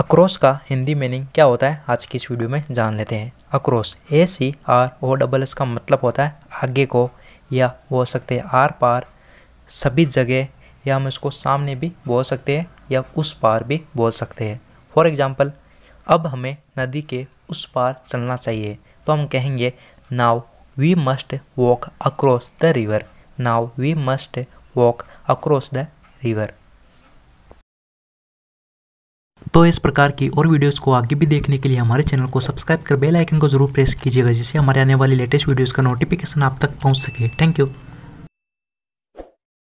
across का Hindi meaning क्या होता है आज की इस वीडियो में जान लेते हैं across a c r o double s का मतलब होता है आगे को या बोल सकते हैं आर पार सभी जगह या हम इसको सामने भी बोल सकते हैं या उस पार भी बोल सकते हैं फॉर एग्ज़ाम्पल अब हमें नदी के उस पार चलना चाहिए तो हम कहेंगे now we must walk across the river now we must walk across the river तो इस प्रकार की और वीडियोस को आगे भी देखने के लिए हमारे चैनल को सब्सक्राइब कर बेल आइकन को जरूर प्रेस कीजिएगा जिससे हमारे आने वाली लेटेस्ट वीडियोस का नोटिफिकेशन आप तक पहुंच सके थैंक यू